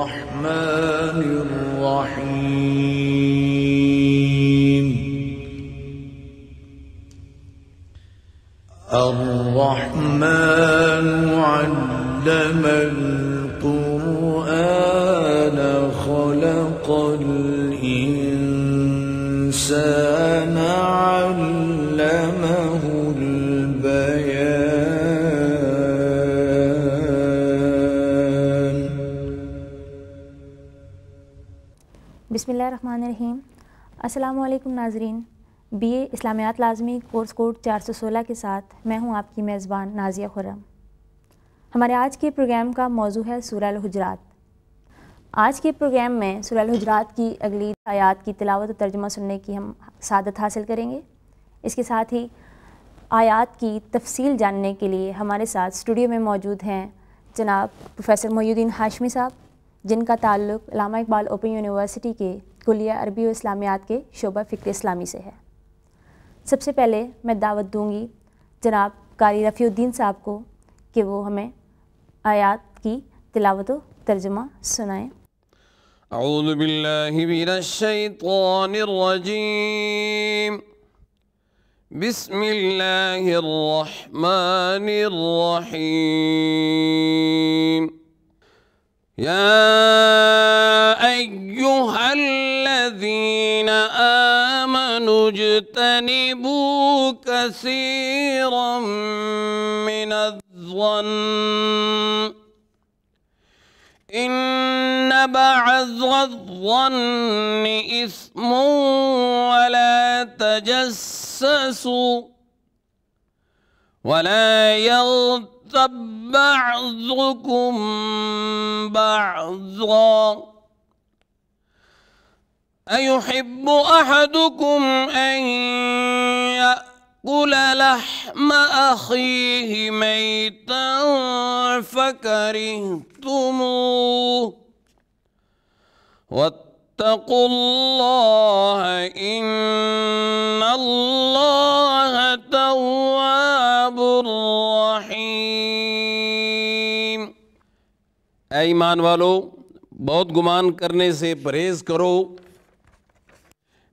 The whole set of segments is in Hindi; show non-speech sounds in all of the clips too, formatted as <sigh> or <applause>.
الرحمن الرحيم الرحمن रहीम अल्लाम नाजरीन बी ए इस्लामियात लाजमी कोर्स कोड चार सौ सोलह के साथ मैं हूँ आपकी मेज़बान नाजिया खुरम हमारे आज के प्रोग्राम का मौजू है सुरल हजरात आज के प्रोग्राम में सुरल हजरात की अगली आयात की तलावत और तर्जमा सुनने की हम शादत हासिल करेंगे इसके साथ ही आयात की तफसील जानने के लिए हमारे साथ स्टूडियो में मौजूद हैं जनाब प्रोफेसर मोहुद्दीन हाशमी साहब जिनका ताल्लुक लामा इकबाल ओपन यूनिवर्सिटी के कुलिया अरबी और इस्लामियात के शोबा फ़िक्र इस्लामी से है सबसे पहले मैं दावत दूंगी जनाब कारी रफ़ीद्दीन साहब को कि वो हमें आयात की तिलावत तर्जुमा सुनाए أعوذ بالله من الشيطان الرجيم بسم الله الرحمن الرحيم يا أيها الذين آمنوا اجتنبوا كثيرا من الظن إن بعض الظن إثم ولا تجسسوا ولا يغتب بعضكم بعضا أيحب أحدكم أن يأكل لحم أخيه ميتا فكرهتموه واتقوا الله إن الله تواب रहीम ईमान वालो बहुत गुमान करने से परहेज़ करो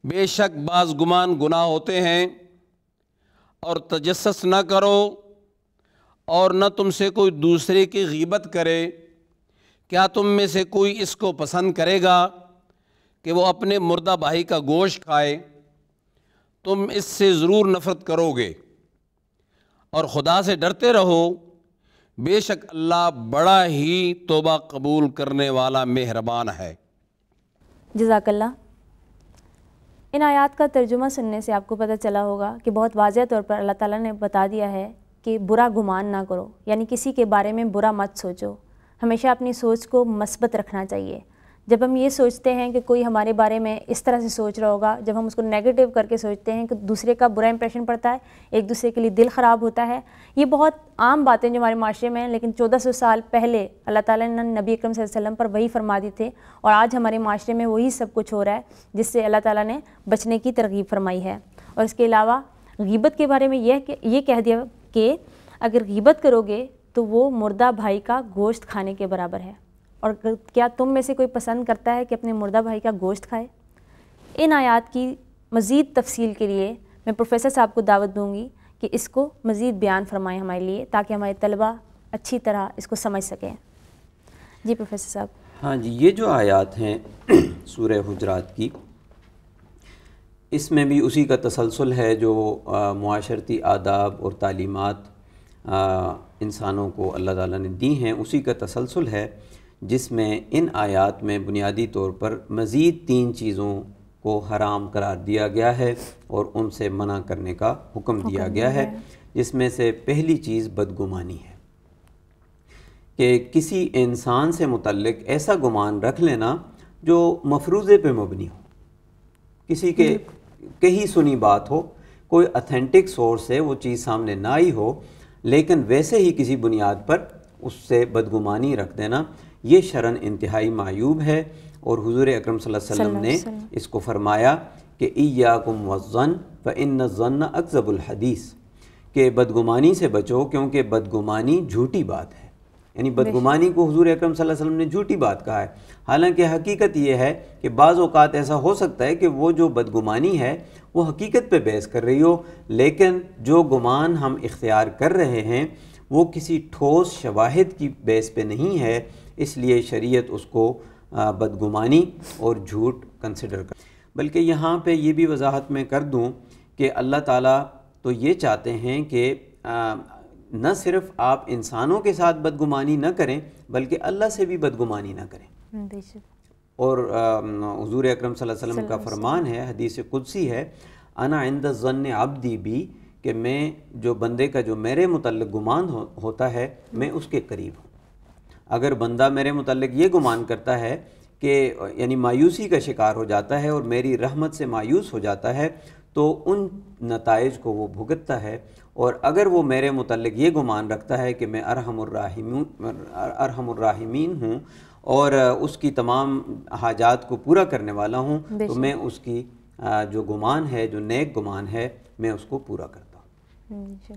बेशक बाज़ गुमान गुनाह होते हैं और तजस्स न करो और न तुमसे कोई दूसरे की गीबत करे क्या तुम में से कोई इसको पसंद करेगा कि वो अपने मुर्दा भाई का गोश्त खाए तुम इससे ज़रूर नफ़रत करोगे और ख़ुदा से डरते रहो बेशक अल्लाह बड़ा ही तोबा कबूल करने वाला मेहरबान है जजाकल्ला इन आयात का तर्जुमा सुनने से आपको पता चला होगा कि बहुत वाजह तौर पर अल्लाह ताला ने बता दिया है कि बुरा गुमान ना करो यानी किसी के बारे में बुरा मत सोचो हमेशा अपनी सोच को मस्बत रखना चाहिए जब हम ये सोचते हैं कि कोई हमारे बारे में इस तरह से सोच रहा होगा जब हम उसको नेगेटिव करके सोचते हैं कि दूसरे का बुरा इंप्रेशन पड़ता है एक दूसरे के लिए दिल ख़राब होता है ये बहुत आम बातें जो हमारे माशरे में हैं लेकिन 1400 साल पहले अल्लाह ताला ने नबी अकरम वसल्लम पर वही फरमा दी थे और आज हमारे माशरे में वही सब कुछ हो रहा है जिससे अल्लाह ताला ने बचने की तरगीब फरमाई है और इसके अलावा गीबत के बारे में यह ये कह दिया कि अगर गीबत करोगे तो वो मुर्दा भाई का गोश्त खाने के बराबर है और क्या तुम में से कोई पसंद करता है कि अपने मुर्दा भाई का गोश्त खाए इन आयात की मज़ीद तफसील के लिए मैं प्रोफेसर साहब को दावत दूँगी कि इसको मज़ीद बयान फरमाएँ हमारे लिए ताकि हमारे तलबा अच्छी तरह इसको समझ सकें जी प्रोफेसर साहब हाँ जी ये जो आयात हैं <clears throat> सूर हजरात की इसमें भी उसी का तसलसल है जो माशरती आदाब और तालीमत इंसानों को अल्लाह ताली ने दी हैं उसी का तसलसल है जिसमें इन आयात में बुनियादी तौर पर मज़ीद तीन चीज़ों को हराम करार दिया गया है और उनसे मना करने का हुक्म दिया गया है जिसमें से पहली चीज़ बदगुमानी है कि किसी इंसान से मुतलक ऐसा गुमान रख लेना जो मफरूज़े पे मबनी हो किसी के कही सुनी बात हो कोई अथेंटिक सोर्स है वो चीज़ सामने ना आई हो लेकिन वैसे ही किसी बुनियाद पर उससे बदगुमानी रख देना ये शरण इंतहाई मायूब है और हुजूर अकरम वसल्लम ने इसको फरमाया कि ईयाकुम वज़न व इन ज़न अकजबुल हदीस के बदगुमानी से बचो क्योंकि बदगुमानी झूठी बात है यानी बदगुमानी को हजूर अक्रम वसल्लम ने झूठी बात कहा है हालांकि हकीकत यह है कि बाज़ अवत ऐसा हो सकता है कि वो जो बदगुमानी है वो हकीकत पे बहस कर रही हो लेकिन जो गुमान हम इख्तियार कर रहे हैं वो किसी ठोस शवाहद की बेस पे नहीं है इसलिए शरीयत उसको बदगुमानी और झूठ कंसिडर कर बल्कि यहाँ पे ये भी वजाहत मैं कर दूँ कि अल्लाह ताला तो ये चाहते हैं कि न सिर्फ आप इंसानों के साथ बदगुमानी न करें बल्कि अल्लाह से भी बदगुमानी ना करें हम्म, और हजूर अक्रम वसम का फरमान है हदीस कुदसी है अना आइंदा ज़न दी भी कि मैं जो बंदे का जो मेरे मुतल गुमान हो, होता है मैं उसके करीब हूँ अगर बंदा मेरे मतलब ये गुमान करता है कि यानी मायूसी का शिकार हो जाता है और मेरी रहमत से मायूस हो जाता है तो उन नतज को वो भुगतता है और अगर वो मेरे मतलब ये गुमान रखता है कि मैं अरहमर अरहमर्राहिमीन हूँ और उसकी तमाम हाजात को पूरा करने वाला हूँ तो मैं उसकी जो गुमान है जो नेक गुमान है मैं उसको पूरा करता हूँ हम्म,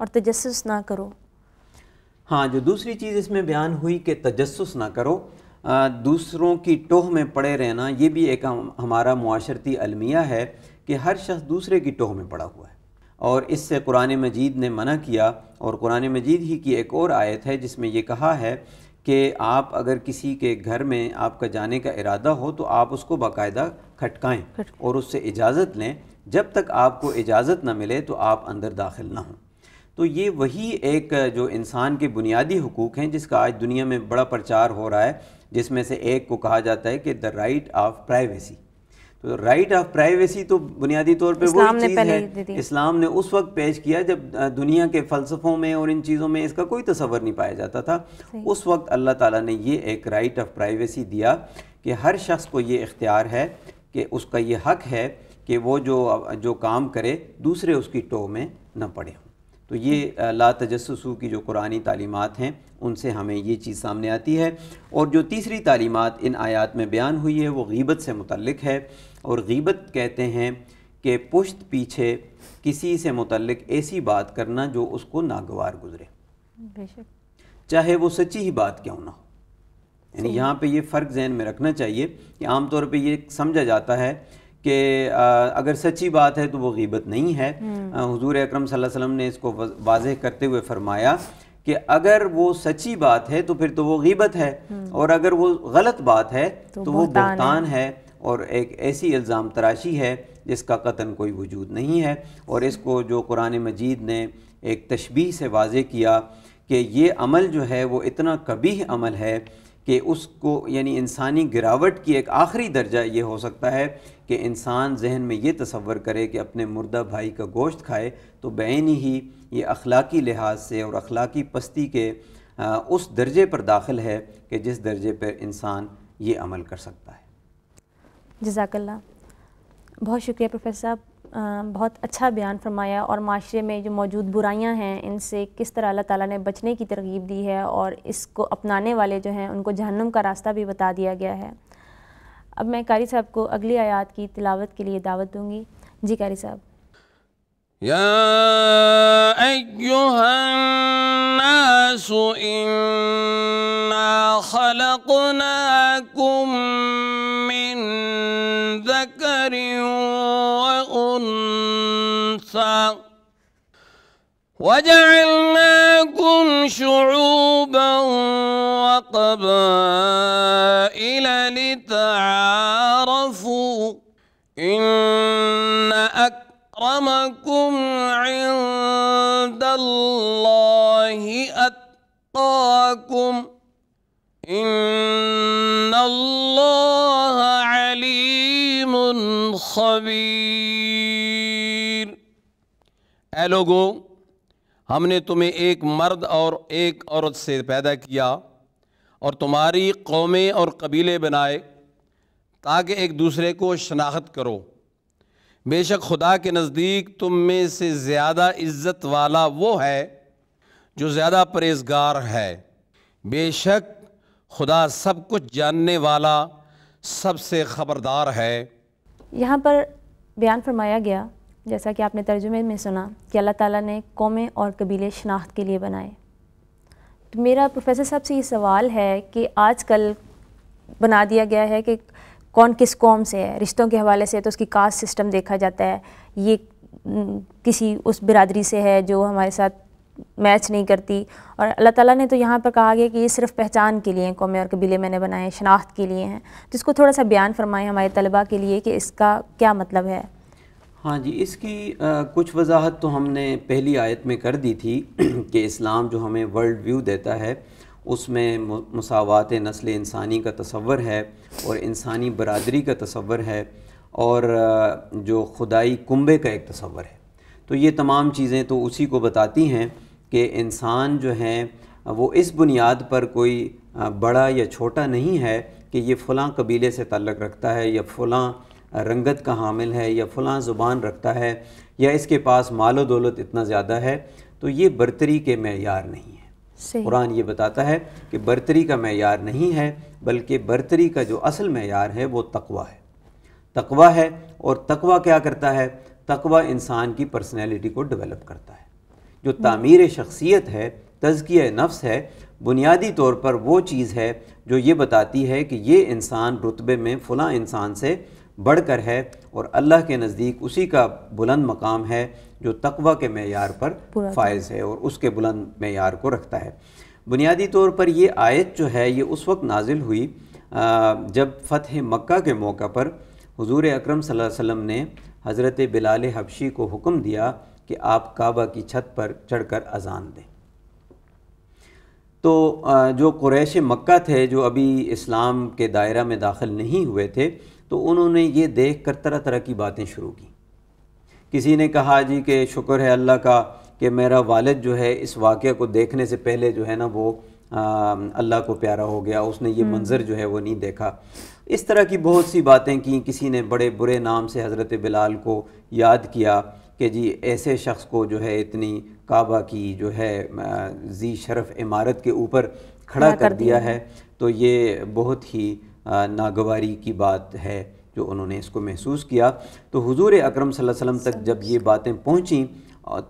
और तजस ना करो हाँ जो दूसरी चीज़ इसमें बयान हुई कि तजस ना करो आ, दूसरों की टोह में पड़े रहना ये भी एक हमारा माशरती अलमिया है कि हर शख्स दूसरे की टोह में पड़ा हुआ है और इससे कुरान मजीद ने मना किया और कुरान मजीद ही की एक और आयत है जिसमें यह कहा है कि आप अगर किसी के घर में आपका जाने का इरादा हो तो आप उसको बाकायदा खटकाएँ और उससे इजाज़त लें जब तक आपको इजाज़त ना मिले तो आप अंदर दाखिल ना हों तो ये वही एक जो इंसान के बुनियादी हकूक़ हैं जिसका आज दुनिया में बड़ा प्रचार हो रहा है जिसमें से एक को कहा जाता है कि द राइट ऑफ प्राइवेसी तो राइट ऑफ प्राइवेसी तो बुनियादी तौर पे वो चीज़ है इस्लाम ने उस वक्त पेश किया जब दुनिया के फ़लसफ़ों में और इन चीज़ों में इसका कोई तस्वर नहीं पाया जाता था उस वक्त अल्लाह ताला ने ये एक राइट ऑफ प्राइवेसी दिया कि हर शख्स को ये इख्तियार है कि उसका ये हक है कि वो जो जो काम करे दूसरे उसकी टो में न पड़े तो ये ला तजस्सू की जो कुरानी तलीमत हैं उनसे हमें ये चीज़ सामने आती है और जो तीसरी तलीमत इन आयात में बयान हुई है वो गीबत से मुतलक है और गीबत कहते हैं कि पुश्त पीछे किसी से मुतलक ऐसी बात करना जो उसको नागवार गुजरे चाहे वो सच्ची ही बात क्यों ना हो यानी यहाँ पे ये फ़र्क जहन में रखना चाहिए कि आमतौर पे ये समझा जाता है कि अगर सच्ची बात है तो वो गीबत नहीं है हजूर अक्रम वसम ने इसको वाजह करते हुए फरमाया कि अगर वो सच्ची बात है तो फिर तो वो गीबत है हम्म। और अगर वो गलत बात है तो, तो वो बहतान है।, है और एक ऐसी इल्ज़ाम तराशी है जिसका कतन कोई वजूद नहीं है और इसको जो कुरान मजीद ने एक तशबी से वाजे किया कि ये अमल जो है वो इतना कबीह अमल है कि उसको यानी इंसानी गिरावट की एक आखिरी दर्जा ये हो सकता है कि इंसान जहन में ये तस्वर करे कि अपने मुर्दा भाई का गोश्त खाए तो बैन ही ये अखलाक़ी लिहाज से और अखलाक़ी पस्ती के उस दर्जे पर दाखिल है कि जिस दर्जे पर इंसान ये अमल कर सकता है जजाकल्ला बहुत शुक्रिया प्रोफेसर साहब बहुत अच्छा बयान फरमाया और माशरे में जो मौजूद बुराइयां हैं इनसे किस तरह अल्लाह ताला ने बचने की तरगीब दी है और इसको अपनाने वाले जो हैं उनको जहन्नम का रास्ता भी बता दिया गया है अब मैं कारी साहब को अगली आयात की तिलावत के लिए दावत दूँगी जी कारी साहब या وجعلناكم شعوبا وقبائل لتعارفوا إن أكرمكم عند الله أتقاكم إن الله عليم خبير ألوغو हमने तुम्हें एक मर्द और एक औरत से पैदा किया और तुम्हारी कौमें और कबीले बनाए ताकि एक दूसरे को शनाख्त करो बेशक खुदा के नज़दीक तुम में से ज़्यादा इज़्ज़त वाला वो है जो ज़्यादा परहेजगार है बेशक खुदा सब कुछ जानने वाला सबसे ख़बरदार है यहाँ पर बयान फरमाया गया जैसा कि आपने तर्जुमे में सुना कि अल्लाह ताला ने कौमे और कबीले शनाख्त के लिए बनाए तो मेरा प्रोफेसर साहब से ये सवाल है कि आजकल बना दिया गया है कि कौन किस कौम से है रिश्तों के हवाले से तो उसकी कास्ट सिस्टम देखा जाता है ये किसी उस बिरादरी से है जो हमारे साथ मैच नहीं करती और अल्लाह ताला ने तो यहाँ पर कहा गया कि ये सिर्फ पहचान के लिए हैं कौमें और कबीले मैंने बनाए शनाख्त के लिए हैं तो इसको थोड़ा सा बयान फरमाएं हमारे तलबा के लिए कि इसका क्या मतलब है हाँ जी इसकी आ, कुछ वजाहत तो हमने पहली आयत में कर दी थी <clears throat> कि इस्लाम जो हमें वर्ल्ड व्यू देता है उसमें मसावत नस्ल इंसानी का तस्वर है और इंसानी बरदरी का तस्वर है और जो खुदाई कुंबे का एक तस्वर है तो ये तमाम चीज़ें तो उसी को बताती हैं कि इंसान जो है वो इस बुनियाद पर कोई बड़ा या छोटा नहीं है कि ये फ़लाँ कबीले से ताल्लक़ रखता है या फ़लाँ रंगत का हामिल है या फ़लाँ ज़ुबान रखता है या इसके पास मालो दौलत इतना ज़्यादा है तो ये बरतरी के मैार नहीं है कुरान ये बताता है कि बरतरी का मैार नहीं है बल्कि बरतरी का जो असल मैार है वो तकवा है तकवा है और तकवा क्या करता है तकवा इंसान की पर्सनैलिटी को डेवलप करता है जो तामीर शख्सियत है तजकिय नफ्स है बुनियादी तौर पर वो चीज़ है जो ये बताती है कि ये इंसान रुतबे में फ़लाँ इंसान से बढ़ कर है और अल्लाह के नज़दीक उसी का बुलंद मकाम है जो तकवा के मैार पर फायज़ है और उसके बुलंद मैार को रखता है बुनियादी तौर पर ये आयत जो है ये उस वक्त नाजिल हुई जब फ़तह मक्का के मौका पर हज़ूर अक्रम सम ने हज़रत बिलाल हबशी को हुक्म दिया कि आप काबा की छत पर चढ़कर अजान दें तो जो क्रैश मक्का थे जो अभी इस्लाम के दायरा में दाखिल नहीं हुए थे तो उन्होंने ये देख कर तरह तरह की बातें शुरू की किसी ने कहा जी कि शुक्र है अल्लाह का कि मेरा वालद जो है इस वाक़े को देखने से पहले जो है ना वो अल्लाह को प्यारा हो गया उसने ये हम्म। मंज़र जो है वो नहीं देखा इस तरह की बहुत सी बातें कि किसी ने बड़े बुरे नाम से हज़रत बिलाल को याद किया कि जी ऐसे शख्स को जो है इतनी काबा की जो है जी शरफ इमारत के ऊपर खड़ा कर दिया है तो ये बहुत ही नागवारी की बात है जो उन्होंने इसको महसूस किया तो हुजूर अकरम वसल्लम तक जब ये बातें पहुँची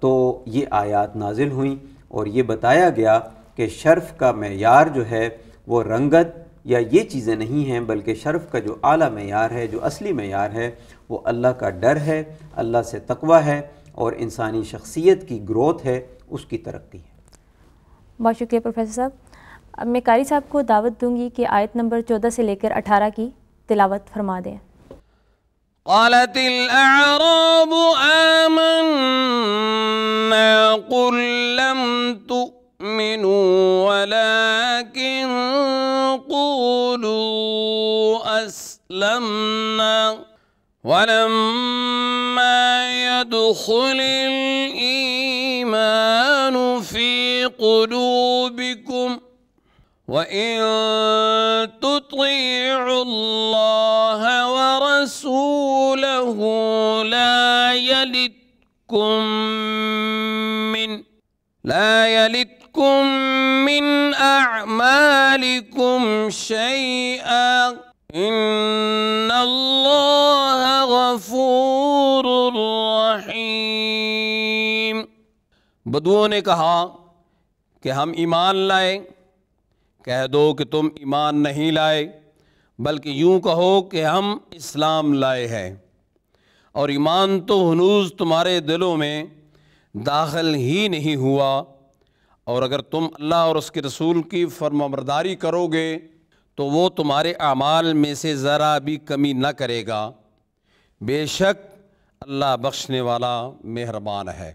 तो ये आयात नाजिल हुई और ये बताया गया कि शर्फ का मैार जो है वो रंगत या ये चीज़ें नहीं हैं बल्कि शर्फ का जो आला मैार है जो असली मैार है वो अल्लाह का डर है अल्लाह से तकवा है और इंसानी शख्सियत की ग्रोथ है उसकी तरक्की है बहुत शुक्रिया प्रोफेसर साहब अब मैं कारी साहब को दावत दूंगी कि आयत नंबर चौदह से लेकर अठारह की तिलावत फरमा दें قالت الأعراب آمنا قل لم تؤمنوا ولكن قولوا أسلمنا ولما يدخل الإيمان في قلوبكم ۖ وَإِن تُطِيعُوا اللَّهَ وَرَسُولَهُ لَا يَلِتْكُم مِّنْ لَا يَلِتْكُم مِّنْ أَعْمَالِكُمْ شَيْئًا إِنَّ اللَّهَ غَفُورٌ رَّحِيمٌ بدوؤں نے کہا کہ ہم ایمان لائیں कह दो कि तुम ईमान नहीं लाए बल्कि यूँ कहो कि हम इस्लाम लाए हैं और ईमान तो हनूज तुम्हारे दिलों में दाखिल ही नहीं हुआ और अगर तुम अल्लाह और उसके रसूल की फर्मबरदारी करोगे तो वो तुम्हारे अमाल में से ज़रा भी कमी न करेगा बेशक अल्लाह बख्शने वाला मेहरबान है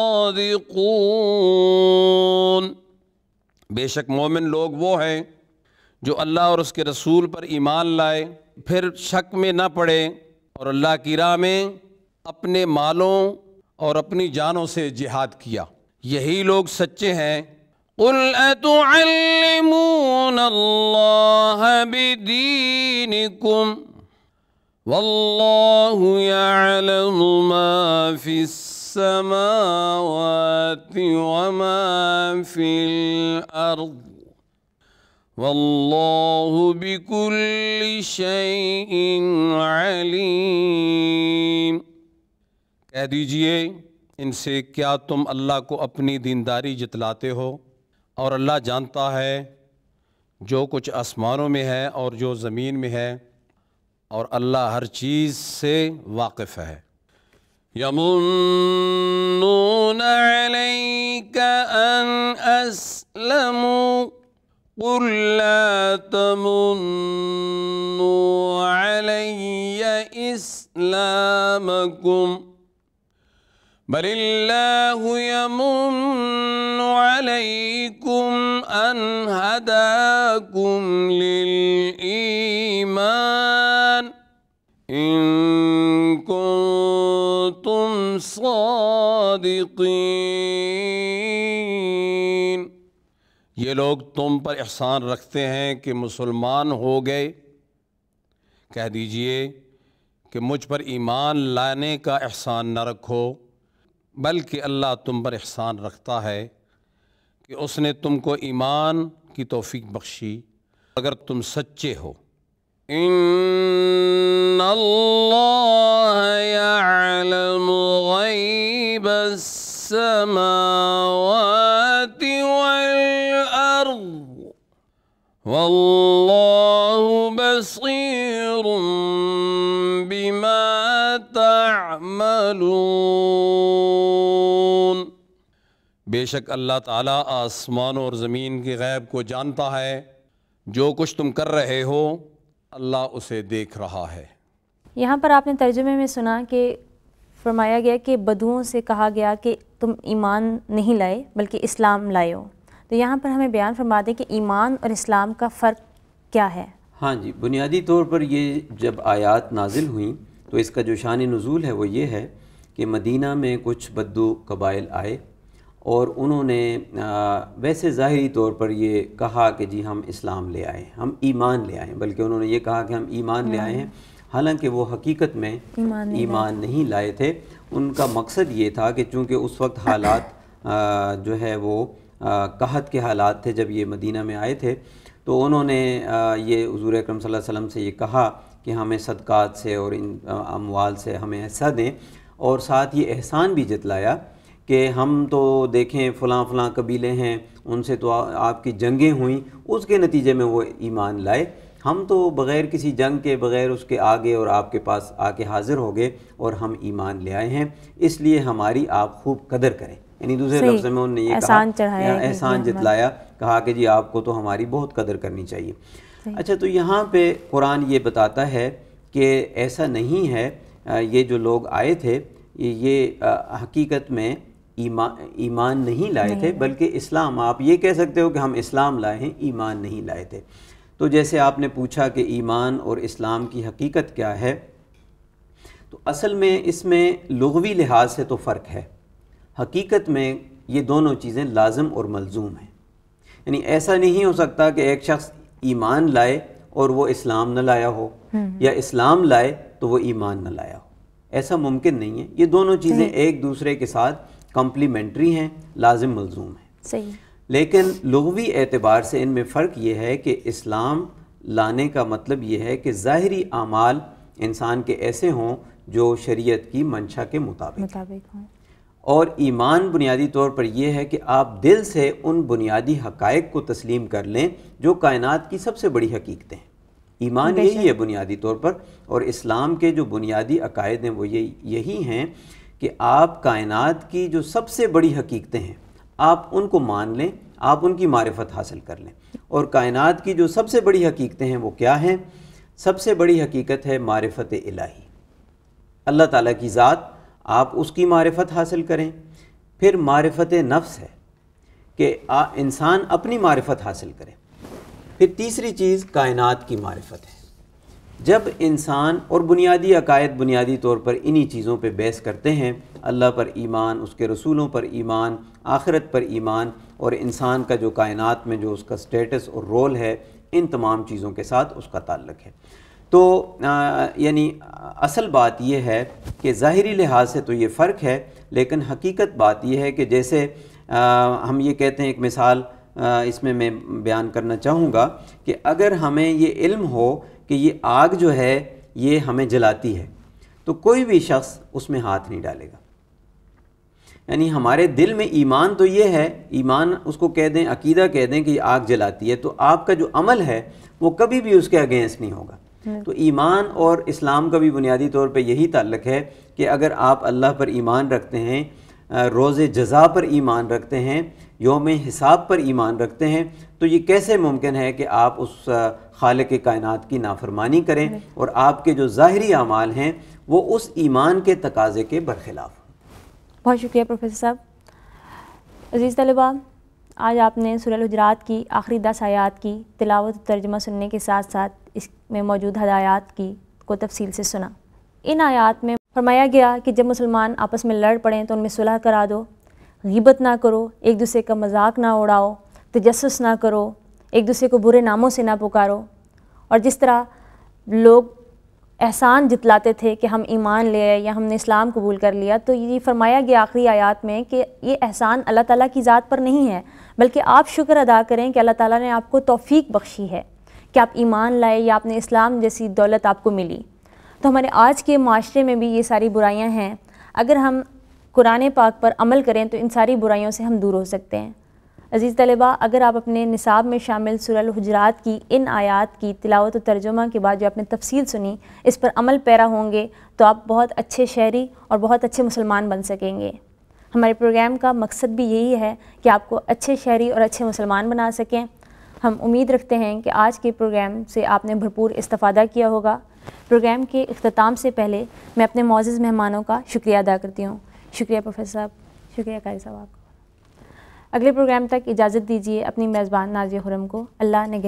मुनफिकून बेशक मोमिन लोग वो हैं जो अल्लाह और उसके रसूल पर ईमान लाए फिर शक में न पड़े और अल्लाह की राह में अपने मालों और अपनी जानों से जिहाद किया यही लोग सच्चे हैं उल्तमून السماوات وما في الأرض والله بكل شيء عليم कह दीजिए इनसे क्या तुम अल्लाह को अपनी दीनदारी जतलाते हो और अल्लाह जानता है जो कुछ आसमानों में है और जो ज़मीन में है और अल्लाह हर चीज़ से वाकिफ़ है يمنون عليك أن أسلموا قل لا تمنوا علي إسلامكم بل الله يمن عليكم أن هداكم للإيمان صادقین ये लोग तुम पर एहसान रखते हैं कि मुसलमान हो गए कह दीजिए कि मुझ पर ईमान लाने का एहसान न रखो बल्कि अल्लाह तुम पर एहसान रखता है कि उसने तुमको ईमान की तोफ़ी बख्शी अगर तुम सच्चे हो इन अल्लाह बेशक अल्लाह ताला आसमान और ज़मीन के गैब को जानता है जो कुछ तुम कर रहे हो अल्लाह उसे देख रहा है यहाँ पर आपने तर्जुमे में सुना कि फरमाया गया कि बदुओं से कहा गया कि तुम ईमान नहीं लाए बल्कि इस्लाम लाए हो तो यहाँ पर हमें बयान फरमा दें कि ईमान और इस्लाम का फ़र्क क्या है हाँ जी बुनियादी तौर पर ये जब आयात नाजिल हुई तो इसका जो शान नज़ूल है वो ये है कि मदीना में कुछ बद्दू कबाइल आए और उन्होंने वैसे ज़ाहरी तौर पर ये कहा कि जी हम इस्लाम ले आए हम ईमान ले आए बल्कि उन्होंने ये कहा कि हम ईमान ले आए हैं हाँ। हालांकि वो हकीकत में ईमान, नहीं, नहीं लाए थे उनका मकसद ये था कि चूंकि उस वक्त हालात जो है वो कहत के हालात थे जब ये मदीना में आए थे तो उन्होंने ये हजूर अक्रम वसम से ये कहा कि हमें सदक़ात से और इन अमवाल से हमें ऐसा दें और साथ ये एहसान भी जतलाया कि हम तो देखें फ़लाँ फ़लाँ कबीले हैं उनसे तो आ, आपकी जंगें हुई उसके नतीजे में वो ईमान लाए हम तो बग़ैर किसी जंग के बग़ैर उसके आगे और आपके पास आके हाज़िर हो गए और हम ईमान ले आए हैं इसलिए हमारी आप खूब कदर करें यानी दूसरे लफ्ज़ में उनने ये एहसान कहा एहसान जतलाया कहा कि जी आपको तो हमारी बहुत कदर करनी चाहिए अच्छा तो यहाँ पे कुरान ये बताता है कि ऐसा नहीं है ये जो लोग आए थे ये हकीकत में ईमा ईमान नहीं लाए थे बल्कि इस्लाम आप ये कह सकते हो कि हम इस्लाम लाए हैं ईमान नहीं लाए थे तो जैसे आपने पूछा कि ईमान और इस्लाम की हकीकत क्या है तो असल में इसमें लघवी लिहाज से तो फ़र्क है हकीकत में ये दोनों चीज़ें लाजम और मलजूम हैं यानी ऐसा नहीं हो सकता कि एक शख्स ईमान लाए और वो इस्लाम न लाया हो हम्म। या इस्लाम लाए तो वो ईमान न लाया हो ऐसा मुमकिन नहीं है ये दोनों चीज़ें एक दूसरे के साथ कम्प्लीमेंट्री हैं लाजिम मलजूम हैं सही लेकिन लगवी एतबार से इनमें फ़र्क ये है कि इस्लाम लाने का मतलब ये है कि ज़ाहरी आमाल इंसान के ऐसे हों जो शरीयत की मंशा के मुताबिक मुताबिक हों और ईमान बुनियादी तौर पर यह है कि आप दिल से उन बुनियादी हकायक को तस्लीम कर लें जो कायनात की सबसे बड़ी हकीकतें हैं ईमान यही है बुनियादी तौर पर और इस्लाम के जो बुनियादी अकायद हैं वो ये यही हैं कि आप कायनात की जो सबसे बड़ी हकीकतें हैं आप उनको मान लें आप उनकी मारफत हासिल कर लें और कायनात की जो सबसे बड़ी हकीकतें हैं वो क्या हैं सबसे बड़ी हकीकत है मारफत इलाही अल्लाह ताला की ज़ात आप उसकी मारफत हासिल करें फिर मारफत नफ्स है कि इंसान अपनी मारफत हासिल करें फिर तीसरी चीज़ कायनात की मारफत है जब इंसान और बुनियादी अकायद बुनियादी तौर पर इन्हीं चीज़ों पे बहस करते हैं अल्लाह पर ईमान उसके रसूलों पर ईमान आखिरत पर ईमान और इंसान का जो कायनात में जो उसका स्टेटस और रोल है इन तमाम चीज़ों के साथ उसका ताल्लक है तो यानी असल बात यह है कि ज़ाहरी लिहाज से तो ये फ़र्क है लेकिन हकीकत बात यह है कि जैसे आ, हम ये कहते हैं एक मिसाल इसमें मैं बयान करना चाहूँगा कि अगर हमें ये इल्म हो कि ये आग जो है ये हमें जलाती है तो कोई भी शख्स उसमें हाथ नहीं डालेगा यानी हमारे दिल में ईमान तो ये है ईमान उसको कह दें अकीदा कह दें कि आग जलाती है तो आपका जो अमल है वो कभी भी उसके अगेंस्ट नहीं होगा हम्म। तो ईमान और इस्लाम का भी बुनियादी तौर पे यही ताल्लक है कि अगर आप अल्लाह पर ईमान रखते हैं रोज़ जज़ा पर ईमान रखते हैं योम हिसाब पर ईमान रखते हैं तो ये कैसे मुमकिन है कि आप उस खाल के कायन की नाफरमानी करें और आपके जो ज़ाहरी अमाल हैं वो उस ईमान के तकाजे के बरखिलाफ बहुत शुक्रिया प्रोफेसर साहब अज़ीज़ तलबा आज आपने हजरात की आखिरी दस आयात की तिलावत तर्जमा सुनने के साथ साथ इसमें मौजूद हदायात की को तफसील से सुना इन आयात में फरमाया गया कि जब मुसलमान आपस में लड़ पड़ें तो उनमें सुलह करा दो गीबत ना करो एक दूसरे का मजाक ना उड़ाओ तजस ना करो एक दूसरे को बुरे नामों से ना पुकारो और जिस तरह लोग एहसान जितलाते थे कि हम ईमान ले आए या हमने इस्लाम कबूल कर लिया तो ये फरमाया गया आखिरी आयात में कि ये एहसान अल्लाह ताला की ज़ात पर नहीं है बल्कि आप शुक्र अदा करें कि अल्लाह ताला ने आपको तौफीक बख्शी है कि आप ईमान लाए या आपने इस्लाम जैसी दौलत आपको मिली तो हमारे आज के माशरे में भी ये सारी बुराइयाँ हैं अगर हम कुरान पाक पर अमल करें तो इन सारी बुराइयों से हम दूर हो सकते हैं अज़ीज़ तलबा अगर आप अपने निसाब में शामिल सुरल हजरात की इन आयात की तिलावत तर्जुमा के बाद जो आपने तफसील सुनी इस पर अमल पैरा होंगे तो आप बहुत अच्छे शहरी और बहुत अच्छे मुसलमान बन सकेंगे हमारे प्रोग्राम का मकसद भी यही है कि आपको अच्छे शहरी और अच्छे मुसलमान बना सकें हम उम्मीद रखते हैं कि आज के प्रोग्राम से आपने भरपूर इस्तफादा किया होगा प्रोग्राम के अख्ताम से पहले मैं अपने मोज़ मेहमानों का शुक्रिया अदा करती हूँ शुक्रिया प्रोफेसर साहब शुक्रिया कारी साहब आपको अगले प्रोग्राम तक इजाज़त दीजिए अपनी मेज़बान नाज हुरम को अल्लाह ने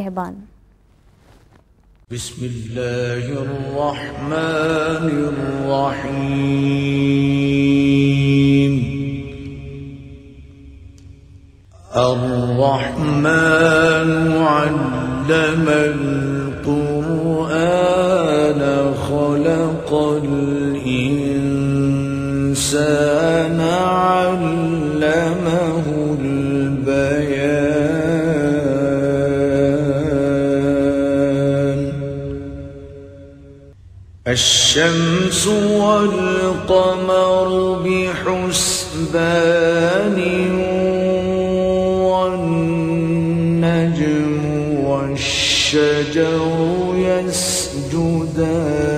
الرحمن علم القرآن خلق الإنسان علمه البيان الشمس والقمر بحسبان والنجم والشجر يسجدان